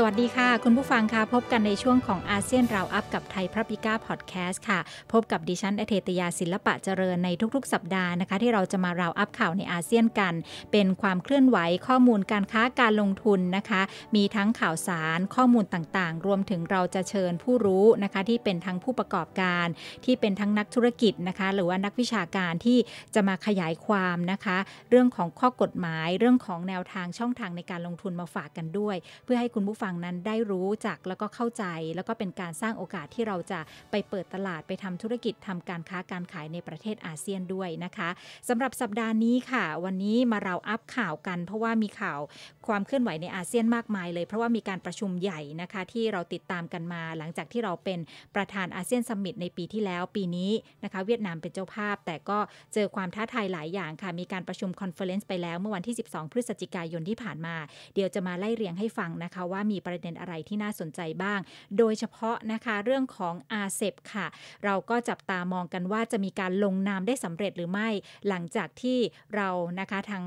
สวัสดีค่ะ คุณผู้ฟังค่ะพบกันในช่วงของอาเซียนเราอัพกับไทยพระพิก้าพอดแคสต์ค่ะ พบกับดิฉันเอเทตยาศิลปะเจริญในทุกๆสัปดาห์นะคะ ที่เราจะมาเราอัพข่าวในอาเซียนกัน เป็นความเคลื่อนไหวข้อมูลการค้าการลงทุนนะคะ มีทั้งข่าวสารข้อมูลต่างๆ รวมถึงเราจะเชิญผู้รู้นะคะที่เป็นทั้งผู้ประกอบการที่เป็นทั้งนักธุรกิจนะคะ หรือว่านักวิชาการที่จะมาขยายความนะคะ เรื่องของข้อกฎหมายเรื่องของแนวทางช่องทางในการลงทุนมาฝากกันด้วย เพื่อให้คุณผู้ฟังังนั้นได้รู้จักแล้วก็เข้าใจแล้วก็เป็นการสร้างโอกาสที่เราจะไปเปิดตลาดไปทำธุรกิจทำการค้าการขายในประเทศอาเซียนด้วยนะคะ สำหรับสัปดาห์นี้ค่ะ วันนี้มาเราอัพข่าวกัน เพราะว่ามีข่าวความเคลื่อนไหวในอาเซียนมากมายเลย เพราะว่ามีการประชุมใหญ่นะคะที่เราติดตามกันมาหลังจากที่เราเป็นประธานอาเซียนสมมิต ในปีที่แล้วปีนี้นะคะ เวียดนามเป็นเจ้าภาพแต่ก็เจอความท้าทายหลายอย่างค่ะมีการประชุมคอนเฟอเรนซ์ไปแล้ว เมื่อวันที่12พฤศจิกายนที่ผ่านมาเดี๋ยวจะมาไล่เรียงให้ฟังนะคะว่ามีีประเด็นอะไรที่น่าสนใจบ้าง โดยเฉพาะนะคะเรื่องของอาเซบค่ะ เราก็จับตามองกันว่าจะมีการลงนามได้สำเร็จหรือไม่ หลังจากที่เรานะคะทาง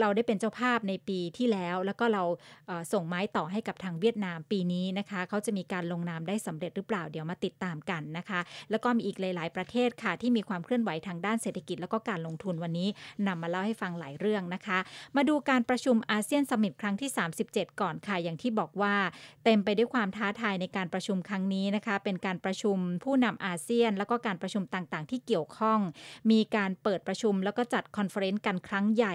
เราได้เป็นเจ้าภาพในปีที่แล้ว แล้วก็เราส่งไม้ต่อให้กับทางเวียดนามปีนี้นะคะ เขาจะมีการลงนามได้สำเร็จหรือเปล่า เดี๋ยวมาติดตามกันนะคะ แล้วก็มีอีกหลายๆประเทศค่ะ ที่มีความเคลื่อนไหวทางด้านเศรษฐกิจ แล้วก็การลงทุนวันนี้ นำมาเล่าให้ฟังหลายเรื่องนะคะ มาดูการประชุมอาเซียนสมิตครั้งที่ 37 ก่อนค่ะอย่างที่บอกว่า เต็มไปด้วยความท้าทายในการประชุมครั้งนี้นะคะ เป็นการประชุมผู้นำอาเซียน แล้วก็การประชุมต่างๆ ที่เกี่ยวข้อง มีการเปิดประชุมแล้วก็จัดคอนเฟรนซ์กันครั้งใหญ่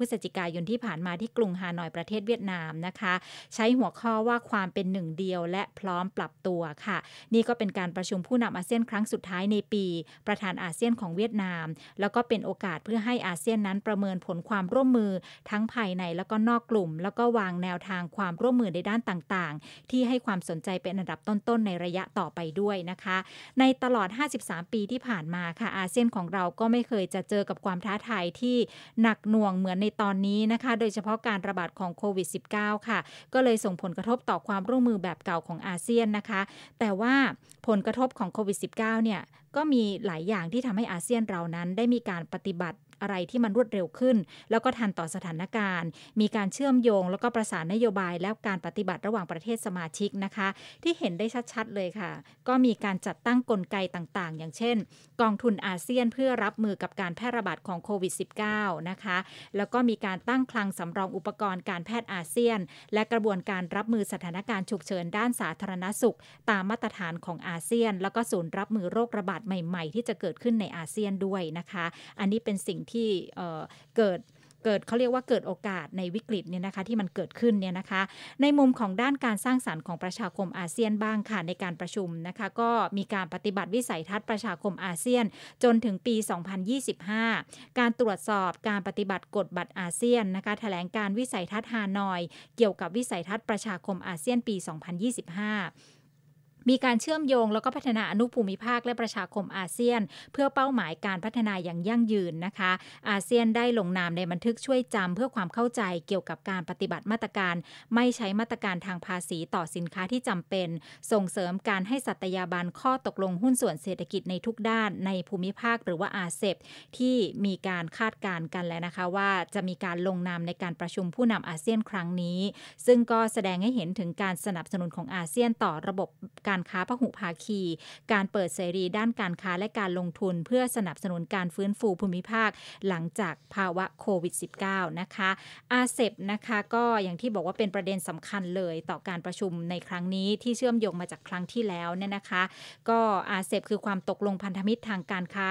12พฤศจิกายนที่ผ่านมาที่กรุงฮานอยประเทศเวียดนามนะคะ ใช้หัวข้อว่าความเป็นหนึ่งเดียวและพร้อมปรับตัวค่ะ นี่ก็เป็นการประชุมผู้นำอาเซียน ครั้งสุดท้ายในปี ประธานอาเซียนของเวียดนาม แล้วก็เป็นโอกาสเพื่อให้อาเซียนนั้นประเมินผลความร่วมมือทั้งภายในแล้วก็นอกกลุ่ม แล้วก็วางแนวทางความร่วมมือในด้านต่างๆ ที่ให้ความสนใจเป็นอันดับต้นๆในระยะต่อไปด้วยนะคะ ในตลอด 53 ปีที่ผ่านมาค่ะอาเซียนของเราก็ไม่เคยจะเจอกับความท้าทายที่หนักหน่วงเหมือนในตอนนี้นะคะโดยเฉพาะการระบาดของโควิด -19 ค่ะ ก็เลยส่งผลกระทบต่อความร่วมมือแบบเก่าของอาเซียนนะคะแต่ว่าผลกระทบของโควิด -19 เนี่ยก็มีหลายอย่างที่ทำให้อาเซียนเรานั้นได้มีการปฏิบัติอะไรที่มันรวดเร็วขึ้น แล้วก็ทันต่อสถานการณ์ มีการเชื่อมโยง แล้วก็ประสานนโยบายและการปฏิบัติระหว่างประเทศสมาชิกนะคะ ที่เห็นได้ชัดๆเลยค่ะ ก็มีการจัดตั้งกลไกต่างๆ อย่างเช่น กองทุนอาเซียนเพื่อรับมือกับการแพร่ระบาดของโควิด -19 นะคะแล้วก็มีการตั้งคลังสำรองอุปกรณ์การแพทย์อาเซียน และกระบวนการรับมือสถานการณ์ฉุกเฉินด้านสาธารณสุข ตามมาตรฐานของอาเซียน แล้วก็ศูนย์รับมือโรคระบาดใหม่ ๆ ที่จะเกิดขึ้นในอาเซียนด้วยนะคะ อันนี้เป็นสิ่งที่เกิด เกิดเขาเรียกว่าเกิดโอกาสในวิกฤตเนี่ยนะคะที่มันเกิดขึ้นเนี่ยนะคะในมุมของด้านการสร้างสารรค์ของประชาคมอาเซียนบ้างค่ะในการประชุมนะคะก็มีการปฏิบัติวิสัยทัศน์ประชาคมอาเซียน จนถึงปี 2025 การตรวจสอบการปฏิบัติกฎบัตรอาเซียนนะคะถแถลงการวิสัยทัศน์ฮานอย เกี่ยวกับวิสัยทัศน์ประชาคมอาเซียนปี 2025มีการเชื่อมโยงแล้วก็พัฒนาอนุภูมิภาคและประชาคมอาเซียน เพื่อเป้าหมายการพัฒนาอย่างยั่งยืนนะคะ อาเซียนได้ลงนามในบันทึกช่วยจำเพื่อความเข้าใจเกี่ยวกับการปฏิบัติมาตรการ ไม่ใช้มาตรการทางภาษีต่อสินค้าที่จำเป็น ส่งเสริมการให้สัตยาบันข้อตกลงหุ้นส่วนเศรษฐกิจในทุกด้านในภูมิภาคหรือว่าอาเซบที่มีการคาดการณ์กันแล้วนะคะ ว่าจะมีการลงนามในการประชุมผู้นำอาเซียนครั้งนี้ ซึ่งก็แสดงให้เห็นถึงการสนับสนุนของอาเซียนต่อระบบการการค้าพหุภาคี การเปิดเสรีด้านการค้าและการลงทุน เพื่อสนับสนุนการฟื้นฟูภูมิภาคหลังจากภาวะโควิด -19 นะคะ อาเซบนะคะก็อย่างที่บอกว่าเป็นประเด็นสำคัญเลยต่อการประชุมในครั้งนี้ที่เชื่อมโยงมาจากครั้งที่แล้วเนี่ยนะคะ ก็อาเซบคือความตกลงพันธมิตรทางการค้า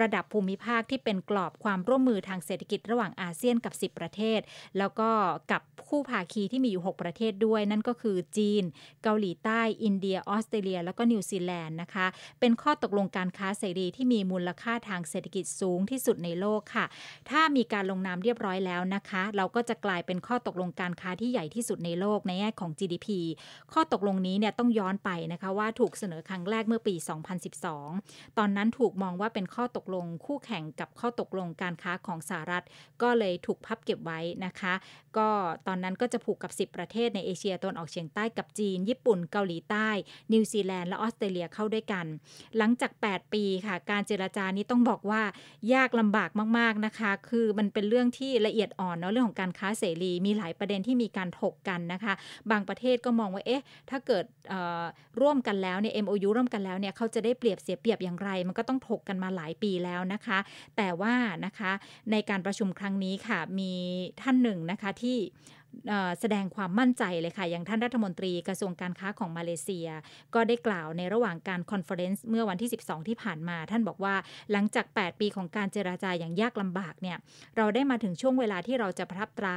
ระดับภูมิภาคที่เป็นกรอบความร่วมมือทางเศรษฐกิจระหว่างอาเซียนกับ 10 ประเทศ แล้วก็กับคู่ภาคีที่มีอยู่ 6 ประเทศด้วยนั่นก็คือจีนเกาหลีใต้อินเดียออออสเตรเลียแล้วก็นิวซีแลนด์นะคะ เป็นข้อตกลงการค้าเสรีที่มีมูลค่าทางเศรษฐกิจสูงที่สุดในโลกค่ะ ถ้ามีการลงนามเรียบร้อยแล้วนะคะ เราก็จะกลายเป็นข้อตกลงการค้าที่ใหญ่ที่สุดในโลกในแง่ของ GDP ข้อตกลงนี้เนี่ยต้องย้อนไปนะคะ ว่าถูกเสนอครั้งแรกเมื่อปี 2012 ตอนนั้นถูกมองว่าเป็นข้อตกลงคู่แข่งกับข้อตกลงการค้าของสหรัฐ ก็เลยถูกพับเก็บไว้นะคะ ก็ตอนนั้นก็จะผูกกับ 10 ประเทศในเอเชียตะวันออกเฉียงใต้กับจีนญี่ปุ่นเกาหลีใต้นิวซีแลนด์และออสเตรเลียเข้าด้วยกัน หลังจาก 8 ปีค่ะ การเจรจานี้ต้องบอกว่ายากลำบากมาก ๆ นะคะ คือมันเป็นเรื่องที่ละเอียดอ่อนเนาะเรื่องของการค้าเสรี มีหลายประเด็นที่มีการถกกันนะคะ บางประเทศก็มองว่าเอ๊ะถ้าเกิดร่วมกันแล้วเนี่ย MOU ร่วมกันแล้วเนี่ย เขาจะได้เปรียบเสียเปรียบอย่างไร มันก็ต้องถกกันมาหลายปีแล้วนะคะ แต่ว่านะคะในการประชุมครั้งนี้ค่ะมีท่านหนึ่งนะคะที่แสดงความมั่นใจเลยค่ะ อย่างท่านรัฐมนตรีกระทรวงการค้าของมาเลเซีย ก็ได้กล่าวในระหว่างการคอนเฟอเรนซ์เมื่อวันที่ 12 ที่ผ่านมา ท่านบอกว่า หลังจาก 8 ปีของการเจราจาอย่างยากลำบากเนี่ย เราได้มาถึงช่วงเวลาที่เราจะประทับตรา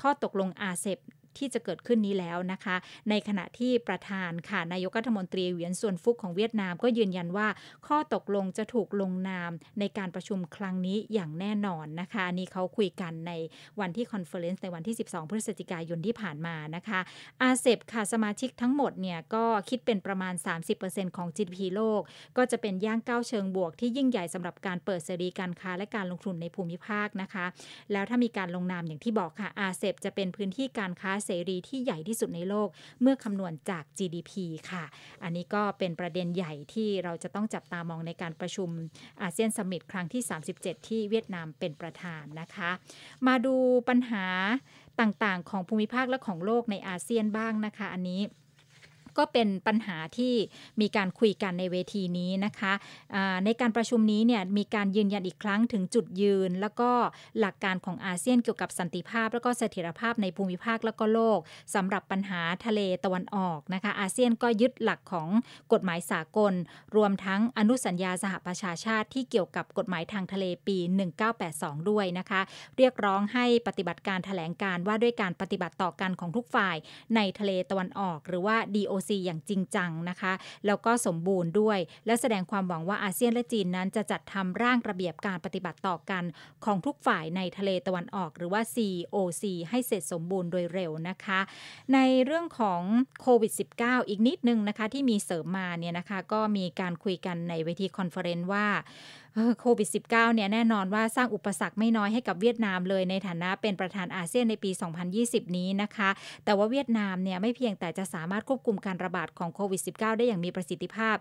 ข้อตกลงอาเซบที่จะเกิดขึ้นนี้แล้วนะคะ ในขณะที่ประธานค่ะนายกรัฐมนตรีเหวียนส่วนฟุกของเวียดนามก็ยืนยันว่าข้อตกลงจะถูกลงนามในการประชุมครั้งนี้อย่างแน่นอนนะคะนี่เขาคุยกันในวันที่คอนเฟอเรนซ์ในวันที่ 12พฤศจิกายนที่ผ่านมานะคะอาเซบค่ะสมาชิกทั้งหมดเนี่ยก็คิดเป็นประมาณ 30%ของ GDP โลก ก็จะเป็นย่างก้าวเชิงบวก ที่ยิ่งใหญ่สำหรับการเปิดเสรีการค้าและการลงทุนในภูมิภาคนะคะแล้วถ้ามีการลงนามอย่างที่บอกค่ะอาเซบจะเป็นพื้นที่การค้าเสรีที่ใหญ่ที่สุดในโลกเมื่อคำนวณจาก GDP ค่ะ อันนี้ก็เป็นประเด็นใหญ่ที่เราจะต้องจับตามองในการประชุมอาเซียนสมิตครั้งที่ 37 ที่เวียดนามเป็นประธานนะคะ มาดูปัญหาต่างๆ ของภูมิภาคและของโลกในอาเซียนบ้างนะคะ อันนี้ก็เป็นปัญหาที่มีการคุยกันในเวทีนี้นะคะ ในการประชุมนี้เนี่ยมีการยืนยันอีกครั้งถึงจุดยืน แล้วก็หลักการของอาเซียนเกี่ยวกับสันติภาพ แล้วก็เสถียรภาพในภูมิภาคแล้วก็โลก สำหรับปัญหาทะเลตะวันออกนะคะอาเซียนก็ยึดหลักของกฎหมายสากล รวมทั้งอนุสัญญาสหประชาชาติที่เกี่ยวกับกฎหมายทางทะเลปี 1982ด้วยนะคะ เรียกร้องให้ปฏิบัติการถแถลงการว่าด้วยการปฏิบัติต่อกันของทุกฝ่ายในทะเลตะวันออกหรือว่า DOC ซีอย่างจริงจังนะคะ แล้วก็สมบูรณ์ด้วย และแสดงความหวังว่าอาเซียนและจีนนั้นจะจัดทำร่างระเบียบการปฏิบัติต่อกันของทุกฝ่ายในทะเลตะวันออก หรือว่า COC ให้เสร็จสมบูรณ์โดยเร็วนะคะ ในเรื่องของโควิด -19 อีกนิดนึงนะคะ ที่มีเสริมมาเนี่ยนะคะ ก็มีการคุยกันในเวทีคอนเฟอเรนซ์ว่าโควิด -19 เนี่ยแน่นอนว่าสร้างอุปสรรคไม่น้อยให้กับเวียดนามเลยในฐานะเป็นประธานอาเซียนในปี 2020 นี้นะคะ แต่ว่าเวียดนามเนี่ยไม่เพียงแต่จะสามารถควบคุมการระบาดของโควิด -19 ได้อย่างมีประสิทธิภาพ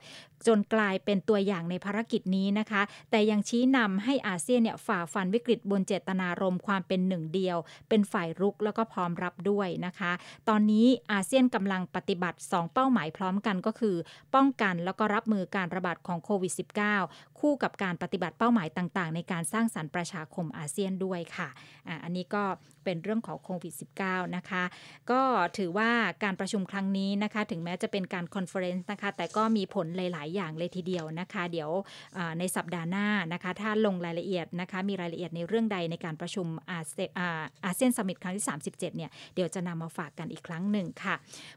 จนกลายเป็นตัวอย่างในภารกิจนี้นะคะ แต่ยังชี้นำให้อาเซียนเนี่ยฝ่าฟันวิกฤตบนเจตนารมณ์ความเป็นหนึ่งเดียว เป็นฝ่ายรุกแล้วก็พร้อมรับด้วยนะคะ ตอนนี้อาเซียนกำลังปฏิบัติ 2 เป้าหมายพร้อมกันก็คือป้องกันแล้วก็รับมือการระบาดของโควิด -19 คู่กับการปฏิบัติเป้าหมายต่าง ๆ ในการสร้างสรรค์ประชาคมอาเซียนด้วยค่ะออันนี้ก็เป็นเรื่องของโควิด -19 นะคะก็ถือว่าการประชุมครั้งนี้นะคะถึงแม้จะเป็นการคอนเฟอเรนซ์นะคะแต่ก็มีผลหลายๆอย่างเลยทีเดียวนะคะ เดี๋ยวในสัปดาห์หน้านะคะถ้าลงรายละเอียดนะคะมีรายละเอียดในเรื่องใดในการประชุมอาเซียนสมิตครั้งที่37เนี่ยเดี๋ยวจะนำมาฝากกันอีกครั้งหนึ่งค่ะ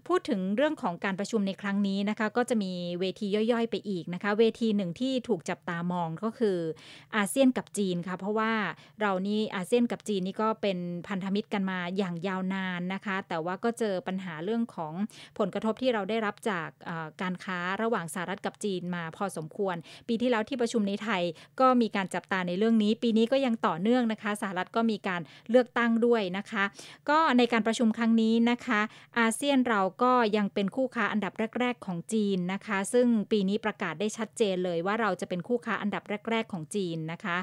พูดถึงเรื่องของการประชุมในครั้งนี้นะคะก็จะมีเวทีย่อยๆ ไปอีกนะคะเวทีหนึ่งที่ถูกจับตามองก็คืออาเซียนกับจีนค่ะเพราะว่าเรานี่อาเซียนกับจีนนี่ก็เป็นพันนธมิตรกันมาอย่างยาวนานนะคะ แต่ว่าก็เจอปัญหาเรื่องของผลกระทบที่เราได้รับจากการค้าระหว่างสหรัฐกับจีนมาพอสมควร ปีที่แล้วที่ประชุมในไทย ก็มีการจับตาในเรื่องนี้ ปีนี้ก็ยังต่อเนื่องนะคะสหรัฐก็มีการเลือกตั้งด้วยนะคะ ก็ในการประชุมครั้งนี้นะคะ อาเซียนเราก็ยังเป็นคู่ค้าอันดับแรก ๆ ของจีนนะคะ ซึ่งปีนี้ประกาศได้ชัดเจนเลยว่าเราจะเป็นคู่ค้าอันดับแรก ๆ ของจีนนะคะ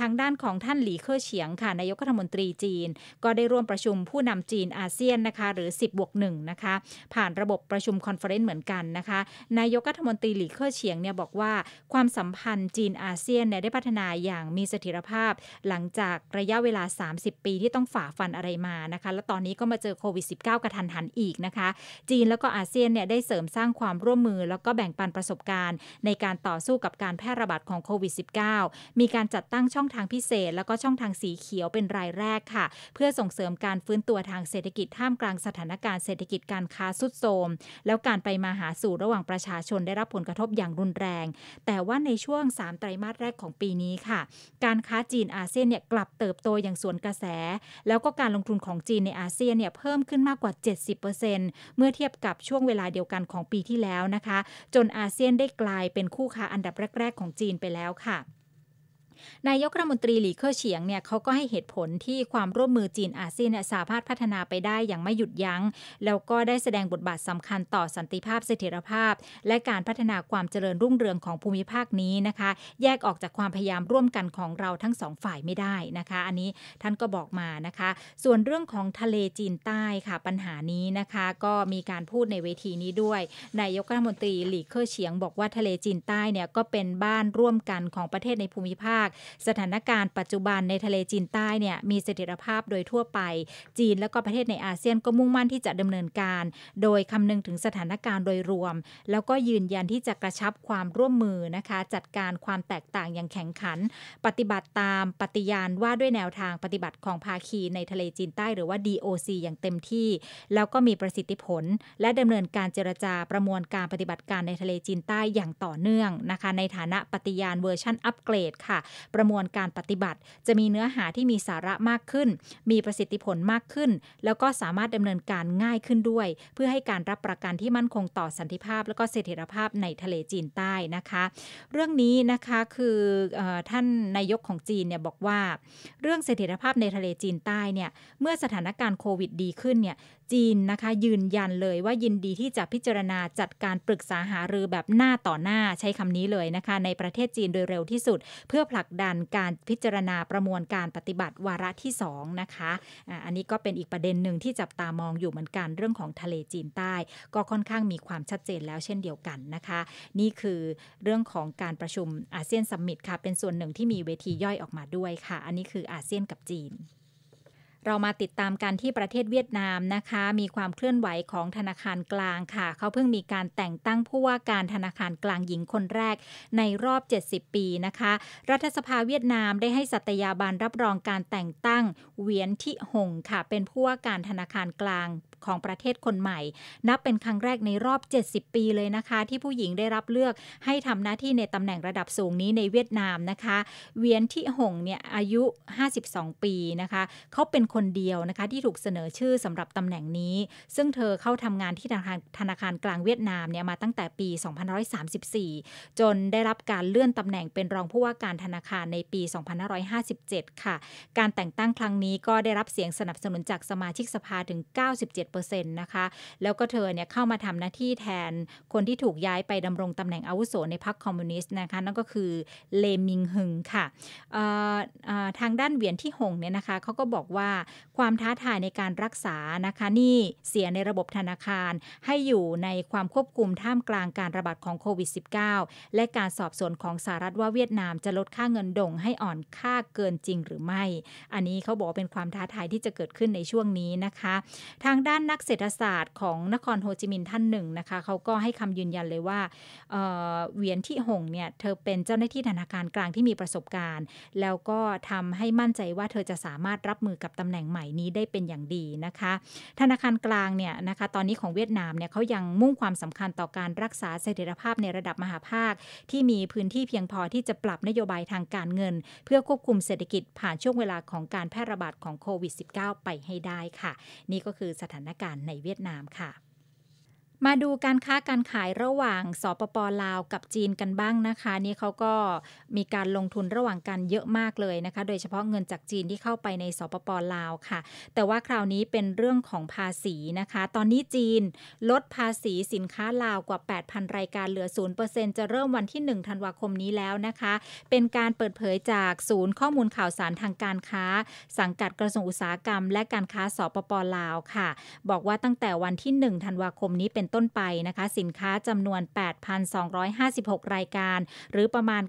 ทางด้านของท่านหลีเค่อเฉียงค่ะ นายกรัฐมนตรีจีนนก็ได้ร่วมประชุมผู้นำจีนอาเซียนนะคะ หรือ 10บวกหนะคะ ผ่านระบบประชุมคอนเฟอเรนซ์เหมือนกันนะคะ นายกรัฐมนตรีหลี่เค่อเฉียงเนี่ยบอกว่าความสัมพันธ์จีนอาเซียนเนี่ยได้พัฒนาอย่างมีเสถียรภาพ หลังจากระยะเวลา 30 ปีที่ต้องฝ่าฟันอะไรมานะคะ แล้วตอนนี้ก็มาเจอโควิด -19 กระทันหันอีกนะคะ จีนแล้วก็อาเซียนเนี่ยได้เสริมสร้างความร่วมมือแล้วก็แบ่งปันประสบการณ์ ในการต่อสู้กับการแพร่ระบาดของโควิด -19 มีการจัดตั้งช่องทางพิเศษ แล้วก็ช่องทางสีเขียวเป็นรายแรกค่ะเพื่อส่งเสริมการฟื้นตัวทางเศรษฐกิจท่ามกลางสถานการณ์เศรษฐกิจการค้าสุดโทมแล้วการไปมาหาสู่ระหว่างประชาชนได้รับผลกระทบอย่างรุนแรง แต่ว่าในช่วง3ไตรมาสแรกของปีนี้ค่ะการค้าจีนอาเซียนเนี่ยกลับเติบโตอย่างสวนกระแส แล้วก็การลงทุนของจีนในอาเซียนเนี่ยเพิ่มขึ้นมากกว่า 70%เมื่อเทียบกับช่วงเวลาเดียวกันของปีที่แล้วนะคะ จนอาเซียนได้กลายเป็นคู่ค้าอันดับแรก ๆ ของจีนไปแล้วค่ะนายกรัฐมนตรีหลีเค่อเฉียงเนี่ยเขาก็ให้เหตุผลที่ความร่วมมือจีนอาเซียนสามารถพัฒนาไปได้อย่างไม่หยุดยัง้งแล้วก็ได้แสดงบทบาทสำคัญต่อสันติภาพเสถียรภาพ และการพัฒนาความเจริญรุ่งเรืองของภูมิภาคนี้นะคะ แยกออกจากความพยายามร่วมกันของเราทั้งสองฝ่ายไม่ได้นะคะ อันนี้ท่านก็บอกมานะคะ ส่วนเรื่องของทะเลจีนใต้ค่ะปัญหานี้นะคะก็มีการพูดในเวทีนี้ด้วยนายกรัฐมนตรีหลีเค่อเฉียงบอกว่าทะเลจีนใต้เนี่ยก็เป็นบ้านร่วมกันของประเทศในภูมิภาคสถานการณ์ปัจจุบันในทะเลจีนใต้เนี่ยมีเสถียรภาพโดยทั่วไป จีนและก็ประเทศในอาเซียนก็มุ่งมั่นที่จะดำเนินการ โดยคำนึงถึงสถานการณ์โดยรวม แล้วก็ยืนยันที่จะกระชับความร่วมมือนะคะ จัดการความแตกต่างอย่างแข็งขัน ปฏิบัติตามปฏิญาณว่าด้วยแนวทางปฏิบัติของภาคีในทะเลจีนใต้หรือว่า DOC อย่างเต็มที่ แล้วก็มีประสิทธิผล และดำเนินการเจรจาประมวลการปฏิบัติการในทะเลจีนใต้อย่างต่อเนื่องนะคะ ในฐานะปฏิญาณเวอร์ชันอัปเกรดค่ะประมวลการปฏิบัติจะมีเนื้อหาที่มีสาระมากขึ้น มีประสิทธิผลมากขึ้น แล้วก็สามารถดำเนินการง่ายขึ้นด้วย เพื่อให้การรับประกันที่มั่นคงต่อสันติภาพ และก็เสถียรภาพในทะเลจีนใต้นะคะ เรื่องนี้นะคะคืออท่านนายกของจีนเนี่ยบอกว่า เรื่องเสถียรภาพในทะเลจีนใต้เนี่ยเมื่อสถานการณ์โควิดดีขึ้นเนี่ยจีนนะคะยืนยันเลยว่ายินดีที่จะพิจารณาจัดการปรึกษาหารือแบบหน้าต่อหน้าใช้คำนี้เลยนะคะ ในประเทศจีนโดย เร็วที่สุด เพื่อผลักดันการพิจารณาประมวลการปฏิบัติวาระที่2นะคะอันนี้ก็เป็นอีกประเด็นหนึ่งที่จับตามองอยู่เหมือนกันเรื่องของทะเลจีนใต้ ก็ค่อนข้างมีความชัดเจนแล้วเช่นเดียวกันนะคะ นี่คือเรื่องของการประชุมอาเซียนสัมมิตค่ะ เป็นส่วนหนึ่งที่มีเวทีย่อยออกมาด้วยค่ะ อันนี้คืออาเซียนกับจีนเรามาติดตามกันที่ประเทศเวียดนามนะคะ มีความเคลื่อนไหวของธนาคารกลางค่ะ เขาเพิ่งมีการแต่งตั้งผู้ว่าการธนาคารกลางหญิงคนแรกในรอบ 70 ปีนะคะ รัฐสภาเวียดนามได้ให้สัตยาบันรับรองการแต่งตั้งเวียนทิหงค่ะ เป็นผู้ว่าการธนาคารกลางของประเทศคนใหม่ นับเป็นครั้งแรกในรอบ 70 ปีเลยนะคะ ที่ผู้หญิงได้รับเลือกให้ทำหน้าที่ในตำแหน่งระดับสูงนี้ในเวียดนามนะคะ เวียนที่หงเนี่ยอายุ 52 ปีนะคะ เขาเป็นคนเดียวนะคะที่ถูกเสนอชื่อสำหรับตำแหน่งนี้ ซึ่งเธอเข้าทำงานที่ธนาคารธนาคารกลางเวียดนามเนี่ยมาตั้งแต่ปี 2534 จนได้รับการเลื่อนตำแหน่งเป็นรองผู้ว่าการธนาคารในปี 2557 ค่ะ การแต่งตั้งครั้งนี้ก็ได้รับเสียงสนับสนุนจากสมาชิกสภาถึง 97 7นะคะแล้วก็เธอเนี่ยเข้ามาทำหน้าที่แทนคนที่ถูกย้ายไปดำรงตำแหน่งอาวุโสในพรรคคอมมิวนิสต์นะคะ นั่นก็คือเลมิงหึงค่ะทางด้านเวียนที่หงเนี่ยนะคะเขาก็บอกว่าความท้าทายในการรักษานะคะนี่เสียในระบบธนาคารให้อยู่ในความควบคุมท่ามกลางการระบาดของโควิด -19 และการสอบสวนของสหรัฐว่าเวียดนามจะลดค่าเงินดงให้อ่อนค่าเกินจริงหรือไม่ อันนี้เขาบอกเป็นความท้าทายที่จะเกิดขึ้นในช่วงนี้นะคะ ทางด้านานนักเศรษฐศาสตร์ของนครโฮจิมินห์ท่านหนึ่งนะคะเขาก็ให้คำยืนยันเลยว่าเเหวียนที่หงเนี่ยเธอเป็นเจ้าหน้าที่ธนาคารกลางที่มีประสบการณ์ แล้วก็ทำให้มั่นใจว่าเธอจะสามารถรับมือกับตำแหน่งใหม่นี้ได้เป็นอย่างดีนะคะ ธนาคารกลางเนี่ยนะคะตอนนี้ของเวียดนามเนี่ยเขายังมุ่งความสำคัญต่อการรักษาเสถียรภาพในระดับมหาภาค ที่มีพื้นที่เพียงพอที่จะปรับนโยบายทางการเงิน เพื่อควบคุมเศรษฐกิจผ่านช่วงเวลาของการแพร่ระบาดของโควิด -19 ไปให้ได้ค่ะ นี่ก็คือสถานการณ์ในเวียดนามค่ะมาดูการค้าการขายระหว่างสปปลาวกับจีนกันบ้างนะคะ นี่เขาก็มีการลงทุนระหว่างกันเยอะมากเลยนะคะ โดยเฉพาะเงินจากจีนที่เข้าไปในสปปลาวค่ะ แต่ว่าคราวนี้เป็นเรื่องของภาษีนะคะ ตอนนี้จีนลดภาษีสินค้าลาวกว่า 8,000 รายการเหลือ 0%จะเริ่มวันที่1ธันวาคมนี้แล้วนะคะ เป็นการเปิดเผยจากศูนย์ข้อมูลข่าวสารทางการค้า สังกัดกระทรวงอุตสาหกรรม และการค้าสปปลาวค่ะ บอกว่าตั้งแต่วันที่ 1 ธันวาคมนี้เป็นนต้นไปนะคะ สินค้าจำนวน 8,256 รายการ หรือประมาณ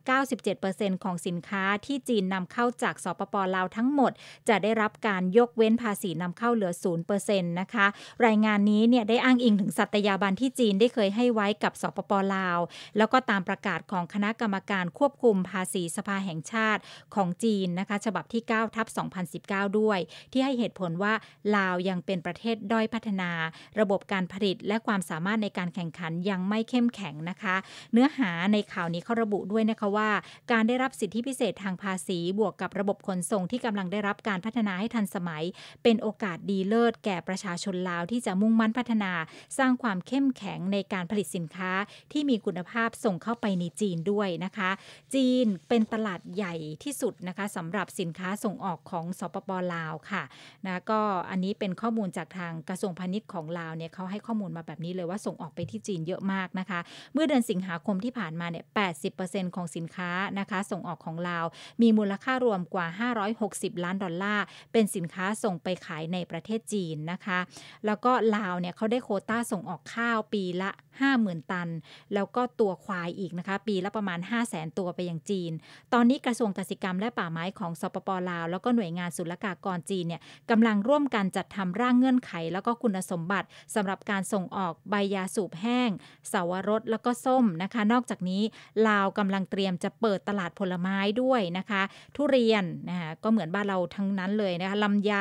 97%ของสินค้าที่จีนนำเข้าจากสปปลาวทั้งหมด จะได้รับการยกเว้นภาษีนำเข้าเหลือ 0%นะคะ รายงานนี้เนี่ยได้อ้างอิงถึงสัตยาบันที่จีนได้เคยให้ไว้กับสปปลาว แล้วก็ตามประกาศของคณะกรรมการควบคุมภาษีสภาแห่งชาติของจีนนะคะฉบับที่9ทับ2019 ด้วย ที่ให้เหตุผลว่าลาวยังเป็นประเทศด้อยพัฒนาระบบการผลิตและความสามารถในการแข่งขันยังไม่เข้มแข็งนะคะ เนื้อหาในข่าวนี้เขาระบุด้วยนะคะว่า การได้รับสิทธิพิเศษทางภาษีบวกกับระบบขนส่งที่กำลังได้รับการพัฒนาให้ทันสมัย เป็นโอกาสดีเลิศแก่ประชาชนลาว ที่จะมุ่งมั่นพัฒนาสร้างความเข้มแข็งในการผลิตสินค้าที่มีคุณภาพส่งเข้าไปในจีนด้วยนะคะ จีนเป็นตลาดใหญ่ที่สุดนะคะสำหรับสินค้าส่งออกของสปปลาวค่ะนะก็อันนี้เป็นข้อมูลจากทางกระทรวงพาณิชย์ของลาวเนี่ยเขาให้ข้อมูลมาแบบนี้เลยว่าส่งออกไปที่จีนเยอะมากนะคะ เมื่อเดือนสิงหาคมที่ผ่านมาเนี่ย80%ของสินค้านะคะส่งออกของลาว มีมูลค่ารวมกว่า 560 ล้านดอลลาร์ เป็นสินค้าส่งไปขายในประเทศจีนนะคะ แล้วก็ลาวเนี่ยเขาได้โคต้าส่งออกข้าวปีละ 50,000 ตัน แล้วก็ตัวควายอีกนะคะปีละประมาณ 5 0 0แสนตัวไปยังจีน ตอนนี้กระทรวงกสิกรรมและป่าไม้ของสปปลาว แล้วก็หน่วยงานศุลกากรจีนเนี่ยกำลังร่วมกันจัดทำร่างเงื่อนไข แล้วก็คุณสมบัติสำหรับการส่งออกใบยาสูบแห้งสาวรสแล้วก็ส้มนะคะ นอกจากนี้ลาวกำลังเตรียมจะเปิดตลาดผลไม้ด้วยนะคะ ทุเรียนนะคะก็เหมือนบ้านเราทั้งนั้นเลยนะคะลำไย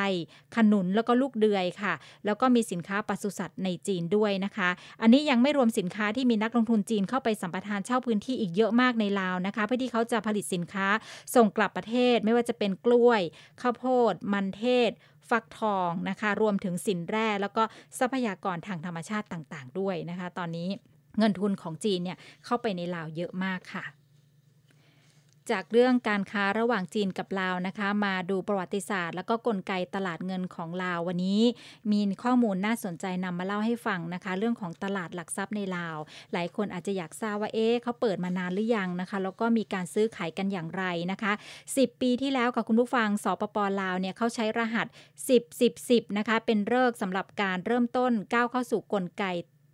ขนุนแล้วก็ลูกเดือยค่ะ แล้วก็มีสินค้าปศุสัตว์ในจีนด้วยนะคะ อันนี้ยังไม่รวมสินค้าที่มีนักลงทุนจีนเข้าไปสัมปทาน เช่าพื้นที่อีกเยอะมากในลาวนะคะ เพื่อที่เขาจะผลิตสินค้าส่งกลับประเทศไม่ว่าจะเป็นกล้วยข้าวโพดมันเทศฟักทองนะคะ รวมถึงสินแร่ แล้วก็ทรัพยากรทางธรรมชาติต่าง ๆ ด้วยนะคะ ตอนนี้เงินทุนของจีนเนี่ย เข้าไปในลาวเยอะมากค่ะจากเรื่องการค้าระหว่างจีนกับลาวนะคะมาดูประวัติศาสตร์แล้วก็กลไกตลาดเงินของลาว วันนี้ มีข้อมูลน่าสนใจนำมาเล่าให้ฟังนะคะ เรื่องของตลาดหลักทรัพย์ในลาว หลายคนอาจจะอยากทราบว่าเอ๊ะเขาเปิดมานานหรือยังนะคะแล้วก็มีการซื้อขายกันอย่างไรนะคะ 10 ปีที่แล้วกับคุณผู้ฟังสปปลาวเนี่ยเขาใช้รหัส 10 10 10นะคะเป็นเริกสำหรับการเริ่มต้นก้าวเข้าสู่กลไก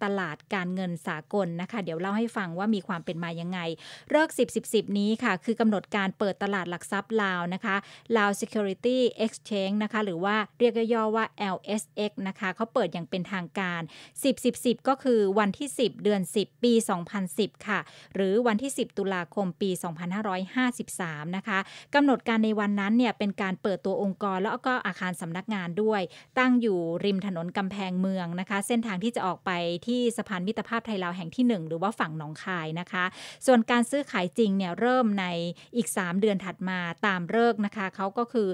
ตลาดการเงินสากลนะคะเดี๋ยวเล่าให้ฟังว่ามีความเป็นมายังไงเลิก10 10 10 นี้ค่ะ คือกำหนดการเปิดตลาดหลักทรัพย์ลาวนะคะลาว Security Exchange นะคะหรือว่าเรียกย่อๆว่า LSX นะคะเขาเปิดอย่างเป็นทางการ10 10 10 ก็คือวันที่ 10 เดือน 10 ปี 2010 ค่ะ หรือวันที่ 10 ตุลาคมปี 2553นะคะกำหนดการในวันนั้นเนี่ยเป็นการเปิดตัวองค์กรแล้วก็อาคารสำนักงานด้วย ตั้งอยู่ริมถนนกำแพงเมืองนะคะ เส้นทางที่จะออกไปที่ที่สะพานมิตรภาพไทยลาวแห่งที่ 1 หรือว่าฝั่งหนองคายนะคะ ส่วนการซื้อขายจริงเนี่ยเริ่มในอีก 3 เดือนถัดมาตามเลิกนะคะเขาก็คือ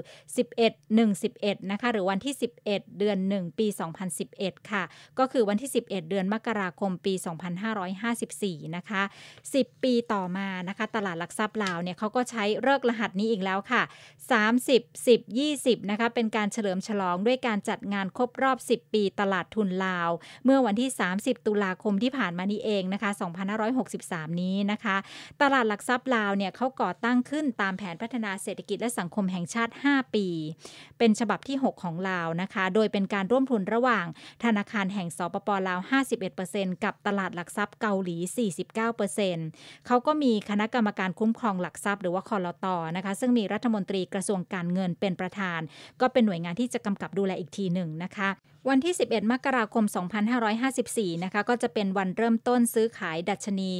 11 1 1 นะคะ หรือวันที่ 11 เดือน 1 ปี 2011 ค่ะ ก็คือวันที่ 11 เดือนมกราคมปี2554นะคะ10 ปีต่อมานะคะ ตลาดหลักทรัพย์ลาวเนี่ยเขาก็ใช้เลิกรหัสนี้อีกแล้วค่ะ 30 10 20นะคะเป็นการเฉลิมฉลองด้วยการจัดงานครบรอบ 10 ปีตลาดทุนลาวเมื่อวันที่30 30ตุลาคมที่ผ่านมานี้เองนะคะ 2563 นี้นะคะ ตลาดหลักทรัพย์ลาวเนี่ยเขาก่อตั้งขึ้นตามแผนพัฒนาเศรษฐกิจและสังคมแห่งชาติ 5 ปี เป็นฉบับที่ 6 ของลาวนะคะ โดยเป็นการร่วมทุนระหว่างธนาคารแห่งสปปลาว 51%กับตลาดหลักทรัพย์เกาหลี 49%เขาก็มีคณะกรรมการคุ้มครองหลักทรัพย์หรือว่าคอรตอนะคะ ซึ่งมีรัฐมนตรีกระทรวงการเงินเป็นประธาน ก็เป็นหน่วยงานที่จะกำกับดูแลอีกทีหนึ่งนะคะวันที่ 11 มกราคม 2554 นะคะ ก็จะเป็นวันเริ่มต้นซื้อขายดัชนี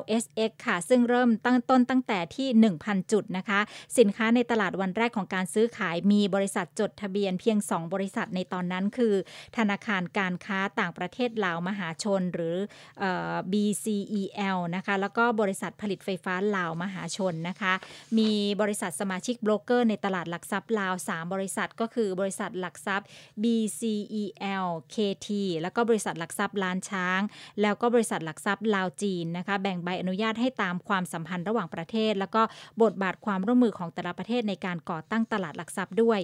LSX ค่ะ ซึ่งเริ่มตั้งต้นตั้งแต่ที่ 1,000 จุดนะคะ สินค้าในตลาดวันแรกของการซื้อขาย มีบริษัทจดทะเบียนเพียง 2 บริษัทในตอนนั้นคือ ธนาคารการค้าต่างประเทศลาวมหาชนหรืออ BCEL นะคะแล้วก็บริษัทผลิตไฟฟ้าลาวมหาชนนะคะมีบริษัทสมาชิกโบรกเกอร์ในตลาดหลักทรัพย์ลาว 3 บริษัทก็คือบริษัทหลักทรัพย์ BCE e l KT แล้วก็บริษัทหลักทรัพย์ล้านช้าง แล้วก็บริษัทหลักทรัพย์ลาวจีนนะคะ แบ่งใบอนุญาตให้ตามความสัมพันธ์ระหว่างประเทศ แล้วก็บทบาทความร่วมมือของแต่ละประเทศในการก่อตั้งตลาดหลักทรัพย์ด้วย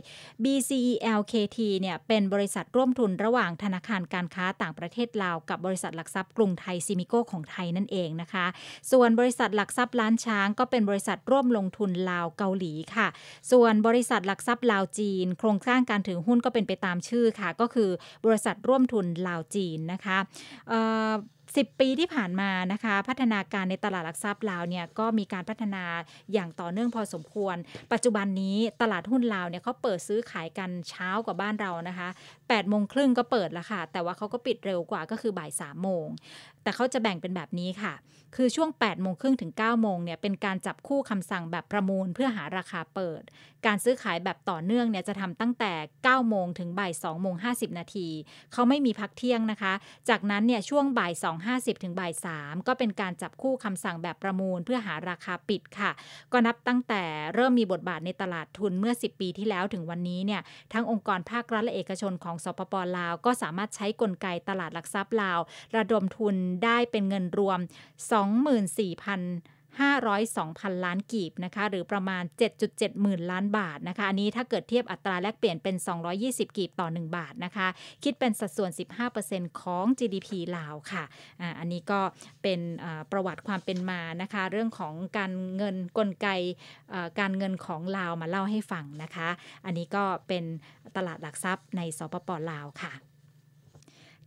BCEL KT เนี่ยเป็นบริษัทร่วมทุนระหว่างธนาคารการค้าต่างประเทศลาวกับบริษัทหลักทรัพย์กรุงไทยซิมิโก้ของไทยนั่นเองนะคะ ส่วนบริษัทหลักทรัพย์ล้านช้าง ก็เป็นบริษัทร่วมลงทุนลาวเกาหลีค่ะ ส่วนบริษัทหลักทรัพย์ลาวจีน โครงสร้างการถือหุ้นก็เป็นไปตามชื่อค่ะก็คือือบริษัทร่วมทุนลาวจีนนะคะ10ปีที่ผ่านมานะคะ พัฒนาการในตลาดหลักทรัพย์ลาวเนี่ยก็มีการพัฒนาอย่างต่อเนื่องพอสมควร ปัจจุบันนี้ตลาดหุ้นลาวเนี่ยเขาเปิดซื้อขายกันเช้ากว่าบ้านเรานะคะ8ปดโมงครึ่งก็เปิดแล้วค่ะแต่ว่าเขาก็ปิดเร็วกว่าก็คือบ่าย3ามโมง แต่เขาจะแบ่งเป็นแบบนี้ค่ะ คือช่วง8ปดโมงครึ่งถึง9ก้าโมงเนี่ยเป็นการจับคู่คำสั่งแบบประมูลเพื่อหาราคาเปิด การซื้อขายแบบต่อเนื่องเนี่ยจะทำตั้งแต่9ก้าโมงถึงบ่ายสองโมงห้าสิบนาทีเขาไม่มีพักเที่ยงนะคะ จากนั้นเนี่ยช่วงบ่ายสอง2.50 ถึงบ่าย3ก็เป็นการจับคู่คำสั่งแบบประมูล เพื่อหาราคาปิดค่ะ ก็นับตั้งแต่เริ่มมีบทบาทในตลาดทุนเมื่อ 10 ปีที่แล้วถึงวันนี้เนี่ยทั้งองค์กรภาครัฐและเอกชนของสปปลาว ก็สามารถใช้กลไกตลาดหลักทรัพย์ลาว ระดมทุนได้เป็นเงินรวม 24,000 502,000 ล้านกีบนะคะหรือประมาณ 7.7หมื่นล้านบาทนะคะอันนี้ถ้าเกิดเทียบอัตราแลกเปลี่ยนเป็น 220 กีบต่อ 1 บาทนะคะคิดเป็นสัดส่วน 15%ของ GDP ลาวค่ะออันนี้ก็เป็นประวัติความเป็นมานะคะเรื่องของการเงินกลไกการเงินของลาวมาเล่าให้ฟังนะคะ อันนี้ก็เป็นตลาดหลักทรัพย์ในสปปลาวค่ะ